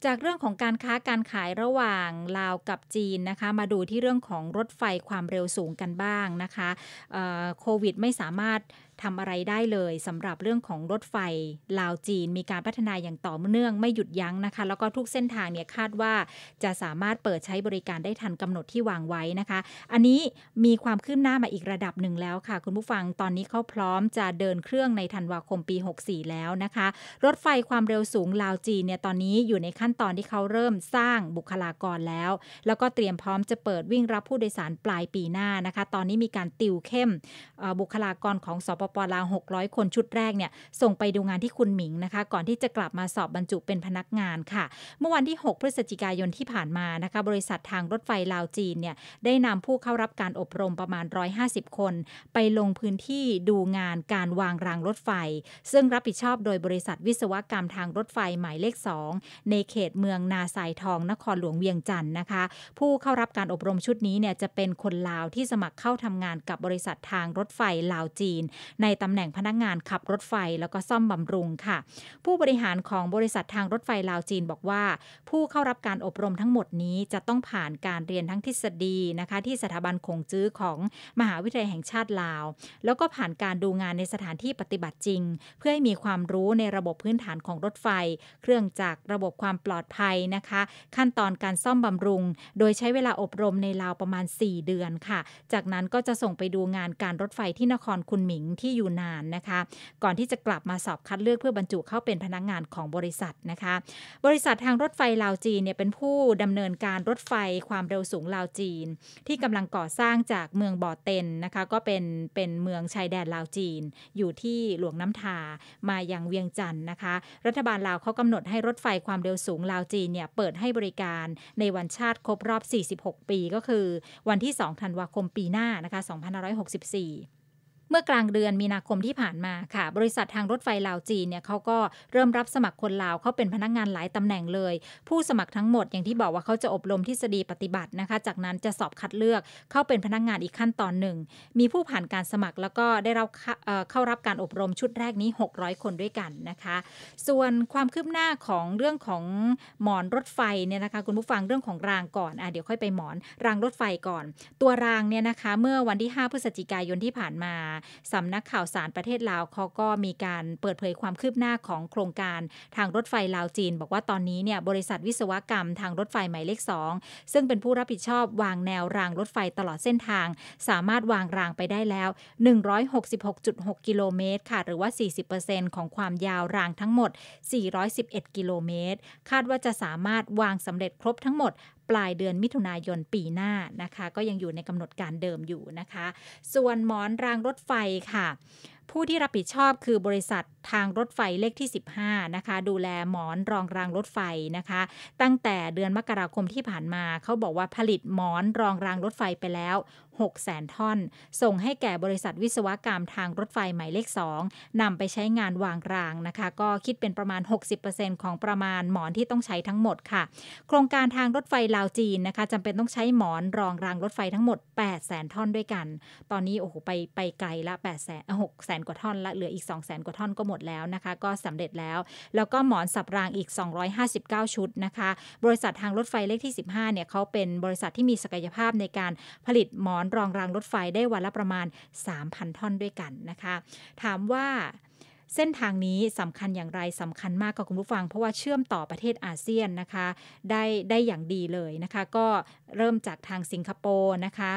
จากเรื่องของการค้าการขายระหว่าง ลาวกับจีนนะคะ มาดูที่เรื่องของรถไฟความเร็วสูงกันบ้างนะคะโควิดไม่สามารถทำอะไรได้เลยสำหรับเรื่องของรถไฟลาวจีนมีการพัฒนาอย่างต่อเนื่อง ไม่หยุดยั้งนะคะ แล้วก็ทุกเส้นทางเนี่ยคาดว่าจะสามารถเปิดใช้บริการได้ทันกำหนดที่วางไว้นะคะ อันนี้มีความคืบหน้ามาอีกระดับหนึ่งแล้วค่ะ คุณผู้ฟังตอนนี้เขาพร้อมจะเดินเครื่องในธันวาคมปี 64 แล้วนะคะ รถไฟความเร็วสูงลาวจีนเนี่ยตอนนี้อยู่ในขั้นตอนที่เขาเริ่มสร้างบุคลากรแล้ว แล้วก็เตรียมพร้อมจะเปิดวิ่งรับผู้โดยสารปลายปีหน้านะคะ ตอนนี้มีการติวเข้มบุคลากรของสปปลาว 600 คนชุดแรกเนี่ยส่งไปดูงานที่คุณหมิงนะคะ ก่อนที่จะกลับมาสอบบรรจุเป็นพนักงานค่ะ เมื่อวันที่ 6 พฤศจิกายนที่ผ่านมานะคะ บริษัททางรถไฟลาวจีนเนี่ยได้นำผู้เข้ารับการอบรมประมาณ 150 คน ไปลงพื้นที่ดูงานการวางรางรถไฟ ซึ่งรับผิดชอบโดยบริษัทวิศวกรรมทางรถไฟหมายเลข 2 ในเขตเมืองนาสายทองนครหลวงเวียงจันทร์นะคะ ผู้เข้ารับการอบรมชุดนี้เนี่ยจะเป็นคนลาวที่สมัครเข้าทำงานกับบริษัททางรถไฟลาวจีนในตำแหน่งพนักงงานขับรถไฟแล้วก็ซ่อมบำรุงค่ะ ผู้บริหารของบริษัททางรถไฟลาวจีนบอกว่า ผู้เข้ารับการอบรมทั้งหมดนี้จะต้องผ่านการเรียนทั้งทฤษฎีนะคะ ที่สถาบันคงจื้อของมหาวิทยาลัยแห่งชาติลาว แล้วก็ผ่านการดูงานในสถานที่ปฏิบัติจริง เพื่อให้มีความรู้ในระบบพื้นฐานของรถไฟ เครื่องจักรระบบความปลอดภัยนะคะ ขั้นตอนการซ่อมบำรุง โดยใช้เวลาอบรมในลาวประมาณ 4 เดือนค่ะ จากนั้นก็จะส่งไปดูงานการรถไฟที่นครคุนหมิงที่ที่ยู่นานนะคะก่อนที่จะกลับมาสอบคัดเลือกเพื่อบรรจุเข้าเป็นพนักงงานของบริษัทนะคะบริษัททางรถไฟลาวจีนเนี่ยเป็นผู้ดำเนินการรถไฟความเร็วสูงลาวจีน ที่กำลังก่อสร้างจากเมืองบ่อเต็นนะคะก็เป็นเป็นเมืองชายแดนลาวจีน อยู่ที่หลวงน้ำทามายังเวียงจันทร์นะคะ รัฐบาลลาวเขากำหนดให้รถไฟความเร็วสูงลาวจีนเนี่ยเปิดให้บริการในวันชาติครบรอบ 46 ปีก็คือวันที่ 2 ธันวาคมปีหน้านะคะ2564เมื่อกลางเดือนมีนาคมที่ผ่านมาค่ะ บริษัททางรถไฟลาวจีนเนี่ยเขาก็เริ่มรับสมัครคนลาวเขาเป็นพนักงงานหลายตำแหน่งเลย ผู้สมัครทั้งหมดอย่างที่บอกว่าเขาจะอบรมทฤษฎีปฏิบัตินะคะ จากนั้นจะสอบคัดเลือกเข้าเป็นพนักงงานอีกขั้นตอนหนึ่ง มีผู้ผ่านการสมัครแล้วก็ได้รับเข้ารับการอบรมชุดแรกนี้ 600 คนด้วยกันนะคะ ส่วนความคืบหน้าของเรื่องของหมอนรถไฟเนี่ยนะคะคุณผู้ฟังเรื่องของรางก่อนอ่ะเดี๋ยวค่อยไปหมอนรางรถไฟก่อน ตัวรางเนี่ยนะคะเมื่อวันที่ 5 พฤศจิกายนที่ผ่านมาสำนักข่าวสารประเทศลาวเขาก็มีการเปิดเผยความคืบหน้าของโครงการทางรถไฟลาวจีน บอกว่าตอนนี้เนี่ยบริษัทวิศวกรรมทางรถไฟหมายเลข2ซึ่งเป็นผู้รับผิดชอบวางแนวรางรถไฟตลอดเส้นทาง สามารถวางรางไปได้แล้ว 166.6 กิโลเมตรค่ะหรือว่า 40%ของความยาวรางทั้งหมด 411 กิโลเมตร คาดว่าจะสามารถวางสำเร็จครบทั้งหมดปลายเดือนมิถุนายนปีหน้านะคะ ก็ยังอยู่ในกำหนดการเดิมอยู่นะคะ ส่วนหมอนรางรถไฟค่ะผู้ที่รับผิดชอบคือบริษัททางรถไฟเลข ที่ 15นะคะดูแลหมอนรองรางรถไฟนะคะ ตั้งแต่เดือนมกราคมที่ผ่านมา เขาบอกว่าผลิตหมอนรองรางรถไฟไปแล้ว6 0แสนท่อนส่งให้แก่บริษัทวิศวกรรมทางรถไฟหมายเลข2นำไปใช้งานวางรางนะคะ ก็คิดเป็นประมาณ 60%ของประมาณหมอนที่ต้องใช้ทั้งหมดค่ะ โครงการทางรถไฟลาวจีนนะคะจำเป็นต้องใช้หมอนรองรางรถไฟทั้งหมด 8 0 0แสนท่อนด้วยกัน ตอนนี้โอ้โหไปไปไกลละ8 0 0นหกแสนกว่าท่อนและเหลืออีก 2 0 0แสนกว่าท่อนก็หมดแล้วนะคะ ก็สำเร็จแล้ว แล้วก็หมอนสับรางอีก 259 ชุดนะคะ บริษัททางรถไฟเลขที่ 15 เนี่ยเขาเป็นบริษัทที่มีศักยภาพในการผลิตหมอนรองรางรถไฟได้วันละประมาณ 3,000 ท่อนด้วยกันนะคะ ถามว่าเส้นทางนี้สำคัญอย่างไรสำคัญมากกับคุณผู้ฟัง เพราะว่าเชื่อมต่อประเทศอาเซียนนะคะ ได้ได้อย่างดีเลยนะคะ ก็เริ่มจากทางสิงคโปร์นะคะ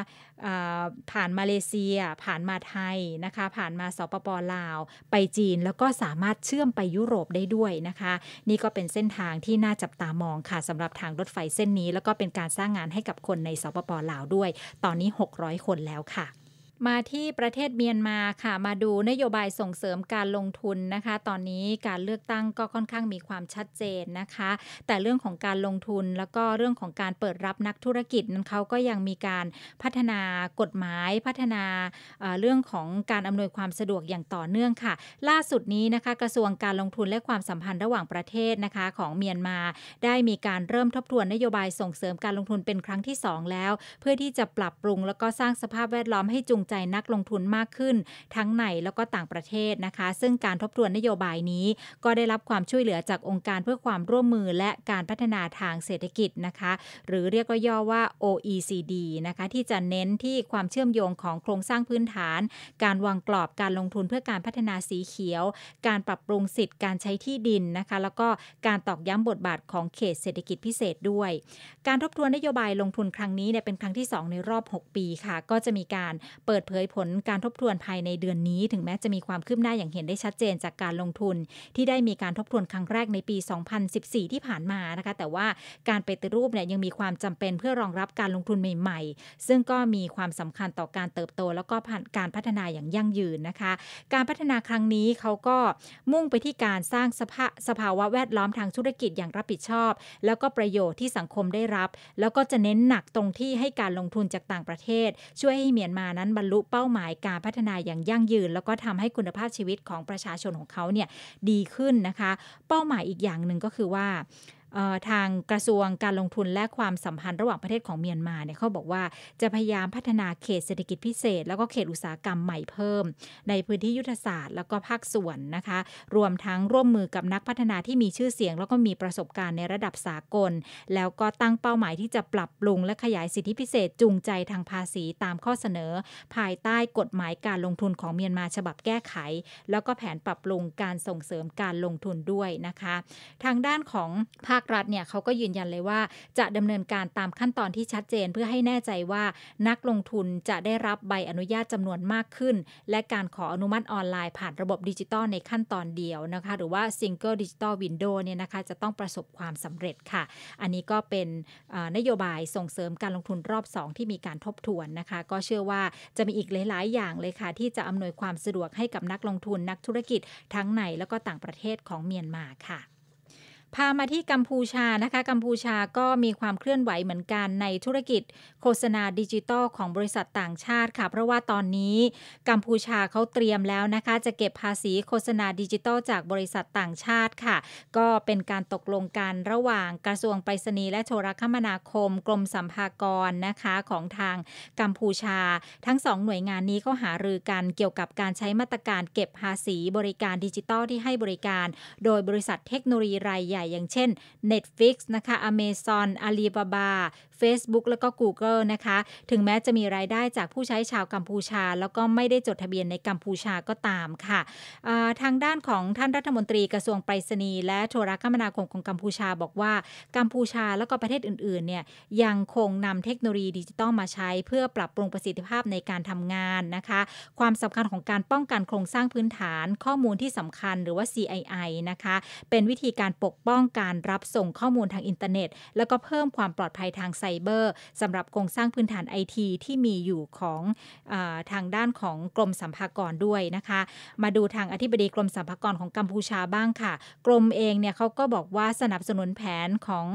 ผ่านมาเลเซียผ่านมาไทยนะคะผ่านมาสปปลาวไปจีนแล้วก็สามารถเชื่อมไปยุโรปได้ด้วยนะคะ นี่ก็เป็นเส้นทางที่น่าจับตามองค่ะสำหรับทางรถไฟเส้นนี้แล้วก็เป็นการสร้างงานให้กับคนในสปปลาวด้วยตอนนี้600คนแล้วค่ะมาที่ประเทศเมียนมาค่ะมาดูนโยบายส่งเสริมการลงทุนนะคะ ตอนนี้การเลือกตั้งก็ค่อนข้างมีความชัดเจนนะคะ แต่เรื่องของการลงทุนแล้วก็เรื่องของการเปิดรับนักธุรกิจนั้นเขาก็ยังมีการพัฒนากฎหมายพัฒนาเรื่องของการอำนวยความสะดวกอย่างต่อเนื่องค่ะ ล่าสุดนี้นะคะกระทรวงการลงทุนและความสัมพันธ์ระหว่างประเทศนะคะของเมียนมา ได้มีการเริ่มทบทวนนโยบายส่งเสริมการลงทุนเป็นครั้งที่ 2 แล้ว เพื่อที่จะปรับปรุงแล้วก็สร้างสภาพแวดล้อมให้จุงใจนักลงทุนมากขึ้นทั้งในแล้วก็ต่างประเทศนะคะ ซึ่งการทบทวนนโยบายนี้ก็ได้รับความช่วยเหลือจากองค์การเพื่อความร่วมมือและการพัฒนาทางเศรษฐกิจนะคะ หรือเรียกย่อว่า OECD นะคะที่จะเน้นที่ความเชื่อมโยงของโครงสร้างพื้นฐาน การวางกรอบการลงทุนเพื่อการพัฒนาสีเขียว การปรับปรุงสิทธิ์การใช้ที่ดินนะคะแล้วก็การตอกย้ำบทบาทของเขตเศรษฐกิจพิเศษด้วย การทบทวนนโยบายลงทุนครั้งนี้เนี่ยเป็นครั้งที่2ในรอบ 6 ปีค่ะ ก็จะมีการเปิดปิดเผยผลการทบทวนภายในเดือนนี้ ถึงแม้จะมีความคืบหน้าอย่างเห็นได้ชัดเจนจากการลงทุน ที่ได้มีการทบทวนครั้งแรกในปี 2014 ที่ผ่านมานะคะแต่ว่าการปฏิรูปเนี่ยยังมีความจำเป็นเพื่อรองรับการลงทุนใหม่ ๆ ซึ่งก็มีความสำคัญต่อการเติบโต แล้วก็การพัฒนาอย่างยั่งยืนนะคะ การพัฒนาครั้งนี้เขาก็มุ่งไปที่การสร้างสภาสภาวะแวดล้อมทางธุรกิจอย่างรับผิดชอบ แล้วก็ประโยชน์ที่สังคมได้รับ แล้วก็จะเน้นหนักตรงที่ให้การลงทุนจากต่างประเทศ ช่วยให้เมียนมานั้นบรรลุเป้าหมายการพัฒนาอย่างยั่งยืน แล้วก็ทำให้คุณภาพชีวิตของประชาชนของเขาเนี่ยดีขึ้นนะคะ เป้าหมายอีกอย่างหนึ่งก็คือว่าทางกระทรวงการลงทุนและความสัมพันธ์ระหว่างประเทศของเมียนมาเนี่ยเขาบอกว่า จะพยายามพัฒนาเขตเศรษฐกิจพิเศษ แล้วก็เขตอุตสาหกรรมใหม่เพิ่ม ในพื้นที่ยุทธศาสตร์แล้วก็ภาคส่วนนะคะรวมทั้งร่วมมือกับนักพัฒนาที่มีชื่อเสียง แล้วก็มีประสบการณ์ในระดับสากล แล้วก็ตั้งเป้าหมายที่จะปรับปรุงและขยายสิทธิพิเศษจูงใจทางภาษีตามข้อเสนอ ภายใต้กฎหมายการลงทุนของเมียนมาฉบับแก้ไข แล้วก็แผนปรับปรุงการส่งเสริมการลงทุนด้วยนะคะทางด้านของภาครัฐเนี่ยเขาก็ยืนยันเลยว่าจะดำเนินการตามขั้นตอนที่ชัดเจนเพื่อให้แน่ใจว่านักลงทุนจะได้รับใบอนุญาตจำนวนมากขึ้นและการขออนุมัติออนไลน์ผ่านระบบดิจิตอลในขั้นตอนเดียวนะคะหรือว่า Single Digital Window เนี่ยนะคะจะต้องประสบความสำเร็จค่ะ อันนี้ก็เป็นนโยบายส่งเสริมการลงทุนรอบ 2 ที่มีการทบทวนนะคะ ก็เชื่อว่าจะมีอีกหลาย ๆ อย่างเลยค่ะที่จะอำนวยความสะดวกให้กับนักลงทุนนักธุรกิจทั้งในแล้วก็ต่างประเทศของเมียนมาค่ะพามาที่กัมพูชานะคะ กัมพูชาก็มีความเคลื่อนไหวเหมือนกันในธุรกิจโฆษณาดิจิตอลของบริษัทต่างชาติค่ะ เพราะว่าตอนนี้ กัมพูชาเขาเตรียมแล้วนะคะจะเก็บภาษีโฆษณาดิจิตอลจากบริษัทต่างชาติค่ะ ก็เป็นการตกลงกันรระหว่าง กระทรวงไปรษณีย์และโทรคมนาคม กรมสัมภากรนะคะของทางกัมพูชา ทั้งสองหน่วยงานนี้ก็หารือกันเกี่ยวกับการใช้มาตรการ เก็บภาษีบริการดิจิตอลที่ให้บริการ โดยบริษัทเทคโนโลยีรายใหญ่ใหญ่อย่างเช่น Netflix นะคะ Amazon Alibaba Facebook แล้วก็ Google นะคะ ถึงแม้จะมีรายได้จากผู้ใช้ชาวกัมพูชา แล้วก็ไม่ได้จดทะเบียนในกัมพูชาก็ตามค่ะ ทางด้านของท่านรัฐมนตรีกระทรวงไปรษณีย์และโทรคมนาคมของกัมพูชาบอกว่ากัมพูชาแล้วก็ประเทศอื่นๆเนี่ยยังคงนำเทคโนโลยีดิจิตอลมาใช้ เพื่อปรับปรุงประสิทธิภาพในการทำงานนะคะ ความสำคัญของการป้องกันโครงสร้างพื้นฐานข้อมูลที่สำคัญหรือว่า CII นะคะเป็นวิธีการปกป้องการรับส่งข้อมูลทางอินเทอร์เน็ตแล้วก็เพิ่มความปลอดภัยทางไซไซเบอร์สำหรับโครงสร้างพื้นฐานไอที ที่มีอยู่ของอทางด้านของกรมสัมภากรด้วยนะคะ มาดูทางอธิบดีกรมสัมภากรของกัมพูชาบ้างค่ะกรมเองเนี่ยเขาก็บอกว่าสนับสนุนแผนของ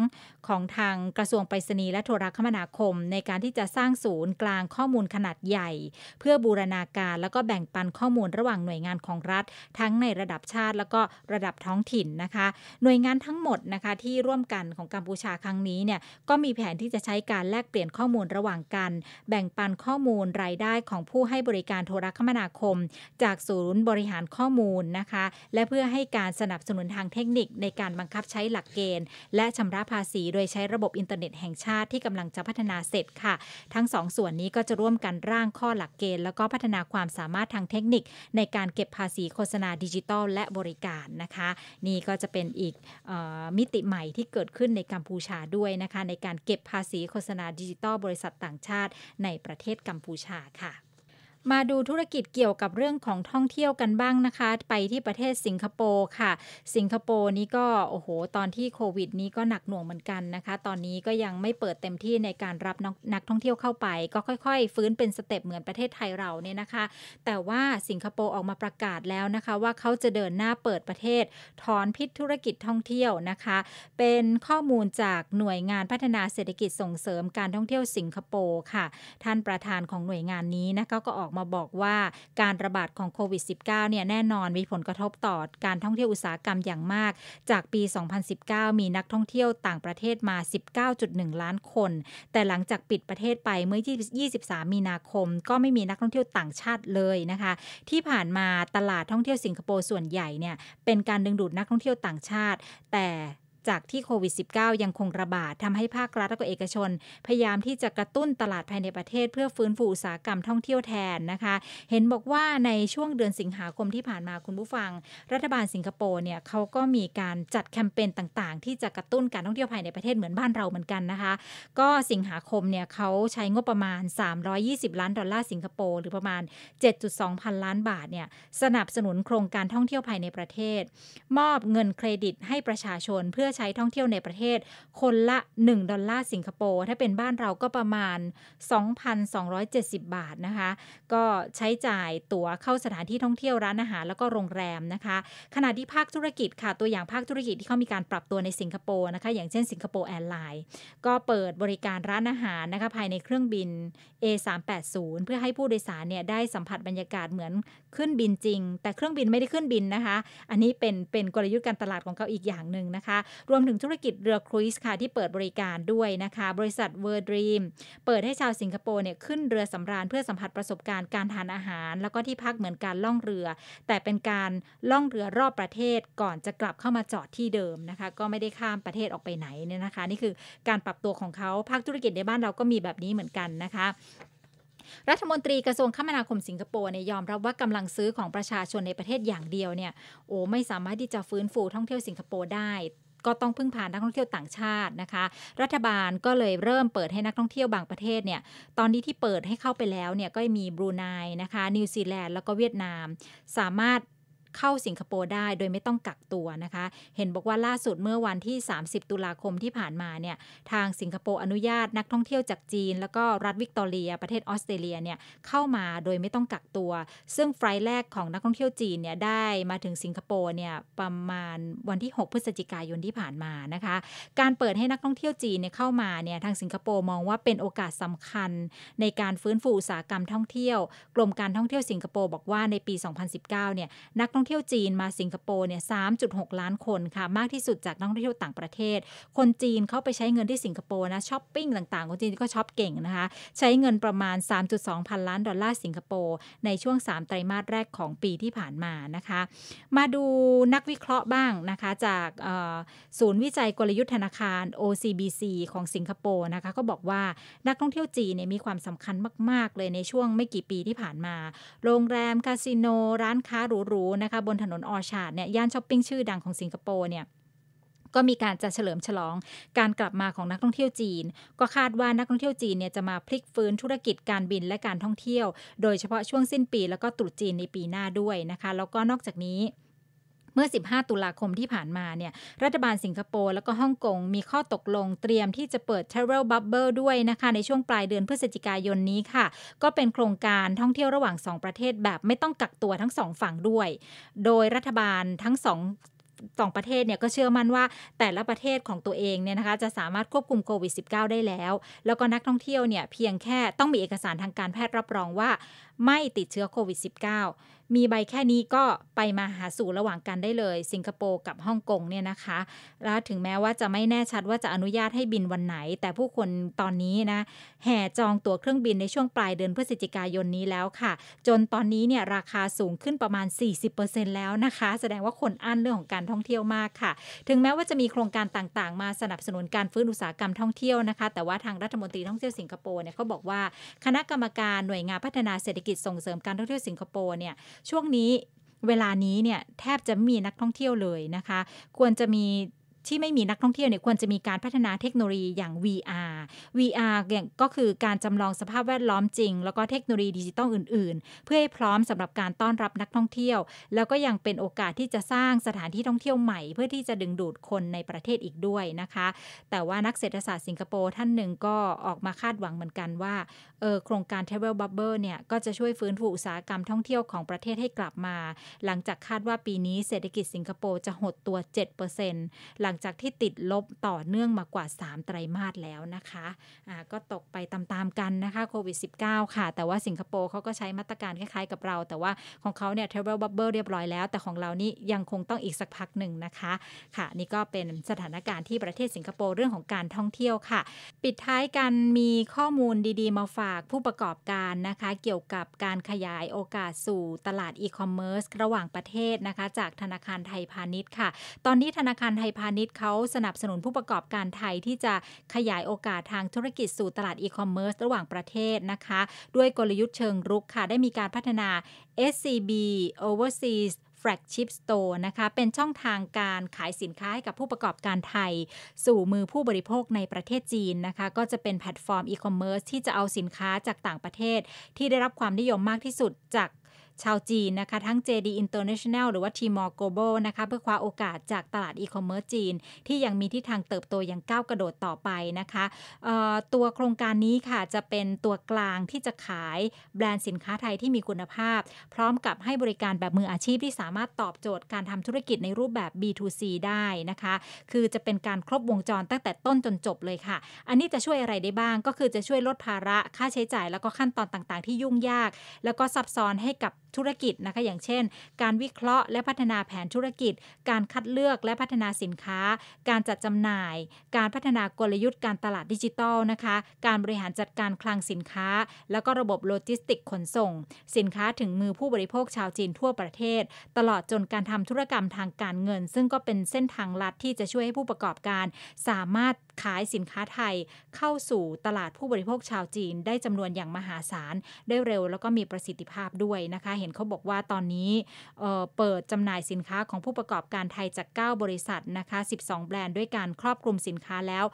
ของทางกระทรวงไปรษณีย์และโทรคมนาคม ในการที่จะสร้างศูนย์กลางข้อมูลขนาดใหญ่ เพื่อบูรณาการแล้วก็แบ่งปันข้อมูลระหว่างหน่วยงานของรัฐ ทั้งในระดับชาติแล้วก็ระดับท้องถิ่นนะคะหน่วยงานทั้งหมดนะคะที่ร่วมกันของกัมพูชาครั้งนี้เนี่ยก็มีแผนที่จะใช้การแลกเปลี่ยนข้อมูลระหว่างกัน แบ่งปันข้อมูลรายได้ของผู้ให้บริการโทรคมนาคม จากศูนย์บริหารข้อมูลนะคะ และเพื่อให้การสนับสนุนทางเทคนิคในการบังคับใช้หลักเกณฑ์ และชำระภาษี โดยใช้ระบบอินเทอร์เน็ตแห่งชาติ ที่กำลังจะพัฒนาเสร็จค่ะ ทั้งสองส่วนนี้ก็จะร่วมกันร่างข้อหลักเกณฑ์แล้วก็พัฒนาความสามารถทางเทคนิคในการเก็บภาษีโฆษณาดิจิทัลและบริการนะคะ นี่ก็จะเป็นอีกมิติใหม่ที่เกิดขึ้นในกัมพูชาด้วยนะคะในการเก็บภาษษีโฆษณาดิจิตอลบริษัทต่างชาติในประเทศกัมพูชาค่ะมาดูธุรกิจเกี่ยวกับเรื่องของท่องเที่ยวกันบ้างนะคะ ไปที่ประเทศสิงคโปร์ค่ะ สิงคโปร์นี้ก็โอ้โห ตอนที่โควิด นี้ก็หนักหน่วงเหมือนกันนะคะ ตอนนี้ก็ยังไม่เปิดเต็มที่ในการรับนักท่องเที่ยวเข้าไป ก็ค่อย ๆ ฟื้นเป็นสเต็ปเหมือนประเทศไทยเราเนี่ยนะคะ แต่ว่าสิงคโปร์ออกมาประกาศแล้วนะคะ ว่าเขาจะเดินหน้าเปิดประเทศถอนพิษธุรกิจท่องเที่ยวนะคะ เป็นข้อมูลจากหน่วยงานพัฒนาเศรษฐกิจส่งเสริมการท่องเที่ยวสิงคโปร์ค่ะ ท่านประธานของหน่วยงานนี้นะคะก็ออกมาบอกว่าการระบาดของโควิด -19 เนี่ยแน่นอนมีผลกระทบต่อการท่องเที่ยวอุตสาหกรรมอย่างมาก จากปี 2019 มีนักท่องเที่ยวต่างประเทศมา 19.1 ล้านคน แต่หลังจากปิดประเทศไปเมื่อที่23 มีนาคม ก็ไม่มีนักท่องเที่ยวต่างชาติเลยนะคะที่ผ่านมาตลาดท่องเที่ยวสิงคโปร์ส่วนใหญ่เนี่ยเป็นการดึงดูดนักท่องเที่ยวต่างชาติ แต่จากที่โควิด -19 ยังคงระบาดทำให้ภาครัฐและเอกชน พยายามที่จะกระตุ้นตลาดภายในประเทศ เพื่อฟื้นฟูอุตสาหกรรมท่องเที่ยวแทนนะคะ เห็นบอกว่าในช่วงเดือนสิงหาคมที่ผ่านมาคุณผู้ฟังรัฐบาลสิงคโปร์เนี่ยเขาก็มีการจัดแคมเปญต่างๆ ที่จะกระตุ้นการท่องเที่ยวภายในประเทศเหมือนบ้านเราเหมือนกันนะคะ ก็สิงหาคมเนี่ยเขาใช้งบประมาณ 320 ล้านดอลลาร์สิงคโปร์หรือประมาณ 7.2พันล้านบาทเนี่ยสนับสนุนโครงการท่องเที่ยวภายในประเทศ มอบเงินเครดิตให้ประชาชนเพื่อใช้ท่องเที่ยวในประเทศคนละ 1 ดอลลาร์สิงคโปร์ถ้าเป็นบ้านเราก็ประมาณ 2,270 บาทนะคะ ก็ใช้จ่ายตั๋วเข้าสถานที่ท่องเที่ยวร้านอาหาร แล้วก็โรงแรมนะคะขณะที่ภาคธุรกิจค่ะตัวอย่างภาคธุรกิจที่เขามีการปรับตัวในสิงคโปร์นะคะอย่างเช่นสิงคโปร์แอร์ไลน์ ก็เปิดบริการร้านอาหารนะคะภายในเครื่องบิน A380 เพื่อให้ผู้โดยสารเนี่ยได้สัมผัสบรรยากาศเหมือนขึ้นบินจริง แต่เครื่องบินไม่ได้ขึ้นบินนะคะ อันนี้เป็นเป็นกลยุทธ์การตลาดของเขาอีกอย่างหนึ่งนะคะ รวมถึงธุรกิจเรือครูซค่ะที่เปิดบริการด้วยนะคะ บริษัทเวิร์ดรีมเปิดให้ชาวสิงคโปร์เนี่ยขึ้นเรือสำราญเพื่อสัมผัสประสบการณ์การทานอาหาร แล้วก็ที่พักเหมือนการล่องเรือ แต่เป็นการล่องเรือรอบประเทศก่อนจะกลับเข้ามาจอดที่เดิมนะคะ ก็ไม่ได้ข้ามประเทศออกไปไหนเนี่ยนะคะ นี่คือการปรับตัวของเขาภาคธุรกิจในบ้านเราก็มีแบบนี้เหมือนกันนะคะรัฐมนตรีกระทรวงคมนาคมสิงคโปร์เนี่ยยอมรับว่ากำลังซื้อของประชาชนในประเทศอย่างเดียวเนี่ยโอ้ไม่สามารถที่จะฟื้นฟูท่องเที่ยวสิงคโปร์ได้ ก็ต้องพึ่งพานักท่องเที่ยวต่างชาตินะคะ รัฐบาลก็เลยเริ่มเปิดให้นักท่องเที่ยวบางประเทศเนี่ยตอนนี้ที่เปิดให้เข้าไปแล้วเนี่ยก็มีบรูไนนะคะนิวซีแลนด์แล้วก็เวียดนาม สามารถเข้าสิงคโปร์ได้โดยไม่ต้องกักตัวนะคะ เห็นบอกว่าล่าสุดเมื่อวันที่ 30 ตุลาคมที่ผ่านมาเนี่ยทางสิงคโปร์อนุญาต นักท่องเที่ยวจากจีน แล้วก็รัฐวิกตอเรีย ประเทศออสเตรเลียเนี่ยเข้ามาโดยไม่ต้องกักตัว ซึ่งไฟล์แรกของนักท่องเที่ยวจีนเนี่ยได้มาถึงสิงคโปร์เนี่ยประมาณวันที่ 6 พฤศจิกายนที่ผ่านมานะคะ การเปิดให้นักท่องเที่ยวจีนเนี่ยเข้ามาเนี่ยทางสิงคโปร์มองว่าเป็นโอกาสสำคัญ ในการฟื้นฟูอุตสาหกรรมท่องเที่ยว กรมการท่องเที่ยวสิงคโปร์บอกว่าในปี 2019เนี่ยนักท่ององเที่ยวจีนมาสิงคโปร์เนี่ย 3.6 ล้านคนค่ะ มากที่สุดจากนักท่องเที่ยวต่างประเทศ คนจีนเขาไปใช้เงินที่สิงคโปร์นะ ช้อปปิ้งต่าง ๆ คนจีนก็ช้อปเก่งนะคะ ใช้เงินประมาณ 3.2 พันล้าน ดอลลาร์สิงคโปร์ในช่วง 3 ไตรมาสแรกของปีที่ผ่านมานะคะ มาดูนักวิเคราะห์บ้างนะคะจากศูนย์วิจัยกลยุทธ์ธนาคาร OCBC ของสิงคโปร์นะคะก็บอกว่านักท่องเที่ยวจีนเนี่ยมีความสำคัญมากๆ เลยในช่วงไม่กี่ปีที่ผ่านมา โรงแรมคาสิโนร้านค้าหรูๆนะคะคะบนถนนออชาร์ดเนี่ยย่านช้อปปิ้งชื่อดังของสิงคโปร์เนี่ยก็มีการจะเฉลิมฉลอง การกลับมาของนักท่องเที่ยวจีน ก็คาดว่านักท่องเที่ยวจีนเนี่ยจะมาพลิกฟื้นธุรกิจการบินและการท่องเที่ยว โดยเฉพาะช่วงสิ้นปีแล้วก็ตรุษจีนในปีหน้าด้วยนะคะแล้วก็นอกจากนี้เมื่อ 15 ตุลาคมที่ผ่านมาเนี่ย รัฐบาลสิงคโปร์แล้วก็ฮ่องกงมีข้อตกลงเตรียมที่จะเปิด Travel Bubble ด้วยนะคะ ในช่วงปลายเดือนพฤศจิกายนนี้ค่ะ ก็เป็นโครงการท่องเที่ยวระหว่าง 2 ประเทศแบบไม่ต้องกักตัวทั้งสองฝั่งด้วย โดยรัฐบาลทั้งสองสองประเทศเนี่ยก็เชื่อมั่นว่าแต่ละประเทศของตัวเองเนี่ยนะคะจะสามารถควบคุมโควิด -19 ได้แล้ว แล้วก็นักท่องเที่ยวเนี่ยเพียงแค่ต้องมีเอกสารทางการแพทย์รับรองว่าไม่ติดเชื้อโควิด -19 มีใบแค่นี้ก็ไปมาหาสู่ระหว่างกันได้เลย สิงคโปร์กับฮ่องกงเนี่ยนะคะ แล้วถึงแม้ว่าจะไม่แน่ชัดว่าจะอนุญาตให้บินวันไหน แต่ผู้คนตอนนี้นะแห่จองตั๋วเครื่องบินในช่วงปลายเดือนพฤศจิกายนนี้แล้วค่ะ จนตอนนี้เนี่ยราคาสูงขึ้นประมาณ 40%แล้วนะคะ แสดงว่าคนอั้นเรื่องของการท่องเที่ยวมากค่ะ ถึงแม้ว่าจะมีโครงการต่าง ๆ มาสนับสนุนการฟื้นอุตสาหกรรมท่องเที่ยวนะคะแต่ว่าทางรัฐมนตรีท่องเที่ยวสิงคโปร์เนี่ยเขาบอกว่าคณะกรรมการหน่วยงานพัฒนาเศรษฐกิจส่งเสริมการท่องเที่ยวสิงคโปร์เนี่ยช่วงนี้เวลานี้เนี่ยแทบจะมีนักท่องเที่ยวเลยนะคะ ควรจะมีที่ไม่มีนักท่องเที่ยวเนี่ยควรจะมีการพัฒนาเทคโนโลยีอย่าง VR VR ก็คือการจำลองสภาพแวดล้อมจริงแล้วก็เทคโนโลยีดิจิตอลอื่นๆ เพื่อให้พร้อมสำหรับการต้อนรับนักท่องเที่ยว แล้วก็ยังเป็นโอกาสที่จะสร้างสถานที่ท่องเที่ยวใหม่ เพื่อที่จะดึงดูดคนในประเทศอีกด้วยนะคะ แต่ว่านักเศรษฐศาสตร์สิงคโปร์ท่านหนึ่งก็ออกมาคาดหวังเหมือนกันว่าโครงการ Travel Bubble เนี่ยก็จะช่วยฟื้นฟูอุตสาหกรรมท่องเที่ยวของประเทศให้กลับมา หลังจากคาดว่าปีนี้เศรษฐกิจสิงคโปร์จะหดตัว7%หลังังจากที่ติดลบต่อเนื่องมากว่า 3 ไตรมาสแล้วนะคะะก็ตกไปตามๆกันนะคะโควิด -19 ค่ะ แต่ว่าสิงคโปร์เขาก็ใช้มาตรการคล้ายๆกับเรา แต่ว่าของเขาเนี่ยเทเบิลบับเบิลเรียบร้อยแล้ว แต่ของเรานี่ยังคงต้องอีกสักพักหนึ่งนะคะ ค่ะ นี่ก็เป็นสถานการณ์ที่ประเทศสิงคโปร์ เรื่องของการท่องเที่ยวค่ะ ปิดท้ายกันมีข้อมูลดี ๆ มาฝากผู้ประกอบการนะคะ เกี่ยวกับการขยายโอกาสสู่ตลาดอีคอมเมิร์ซระหว่างประเทศนะคะ จากธนาคารไทยพาณิชย์ ค่ะ ตอนนี้ธนาคารไทยพาณิชย์ิตเขาสนับสนุนผู้ประกอบการไทยที่จะขยายโอกาสทางธุรกิจสู่ตลาดอีคอมเมิร์ซระหว่างประเทศนะคะ ด้วยกลยุทธ์เชิงรุกค่ะ ได้มีการพัฒนา SCB Overseas Flagship Store นะคะ เป็นช่องทางการขายสินค้าให้กับผู้ประกอบการไทยสู่มือผู้บริโภคในประเทศจีนนะคะ ก็จะเป็นแพลตฟอร์มอีคอมเมิร์ซที่จะเอาสินค้าจากต่างประเทศที่ได้รับความนิยมมากที่สุดจากชาวจีนนะคะทั้ง JD International หรือว่า Tmall Global นะคะเพื่อคว้าโอกาสจากตลาดอีคอมเมิร์ซจีนที่ยังมีทิศทางเติบโตอย่างก้าวกระโดดต่อไปนะคะตัวโครงการนี้ค่ะจะเป็นตัวกลางที่จะขายแบรนด์สินค้าไทยที่มีคุณภาพ พร้อมกับให้บริการแบบมืออาชีพที่สามารถตอบโจทย์การทำธุรกิจในรูปแบบ B2C ได้นะคะคือจะเป็นการครบวงจรตั้งแต่ต้นจนจบเลยค่ะ อันนี้จะช่วยอะไรได้บ้าง ก็คือจะช่วยลดภาระค่าใช้จ่าย แล้วก็ขั้นตอนต่าง ๆที่ยุ่งยาก แล้วก็ซับซ้อนให้กับธุรกิจนะคะอย่างเช่น การวิเคราะห์และพัฒนาแผนธุรกิจ การคัดเลือกและพัฒนาสินค้า การจัดจำหน่าย การพัฒนากลยุทธ์การตลาดดิจิทัลนะคะ การบริหารจัดการคลังสินค้า แล้วก็ระบบโลจิสติกขนส่ง สินค้าถึงมือผู้บริโภคชาวจีนทั่วประเทศ ตลอดจนการทำธุรกรรมทางการเงิน ซึ่งก็เป็นเส้นทางลัดที่จะช่วยให้ผู้ประกอบการ สามารถขายสินค้าไทย เข้าสู่ตลาดผู้บริโภคชาวจีนได้จำนวนอย่างมหาศาลได้เร็ว แล้วก็มีประสิทธิภาพด้วยนะคะเห็นเขาบอกว่าตอนนี้เเปิดจำหน่ายสินค้าของผู้ประกอบการไทยจาก 9 บริษัทนะคะ12 แบรนด์ด้วยการครอบคลุมสินค้าแล้ว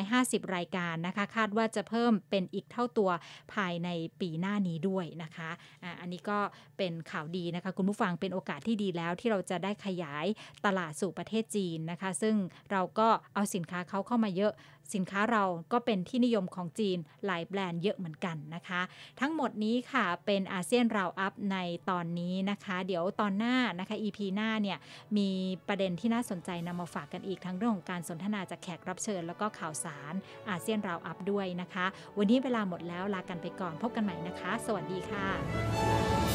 150 รายการนะคะคาดว่าจะเพิ่มเป็นอีกเท่าตัวภายในปีหน้านี้ด้วยนะคะอะอันนี้ก็เป็นข่าวดีนะคะคุณผู้ฟังเป็นโอกาสที่ดีแล้ว ที่เราจะได้ขยายตลาดสู่ประเทศจีนนะคะซึ่งเราก็เอาสินค้าเขาเข้ามาเยอะสินค้าเราก็เป็นที่นิยมของจีนหลายแบรนด์เยอะเหมือนกันนะคะ ทั้งหมดนี้ค่ะเป็นอาเซียนราวอัพในตอนนี้นะคะ เดี๋ยวตอนหน้านะคะ EP หน้าเนี่ยมีประเด็นที่น่าสนใจนำมาฝากกันอีกทั้งเรื่องของการสนทนาจากแขกรับเชิญแล้วก็ข่าวสารอาเซียนราวอัพด้วยนะคะ วันนี้เวลาหมดแล้วลากันไปก่อน พบกันใหม่นะคะ สวัสดีค่ะ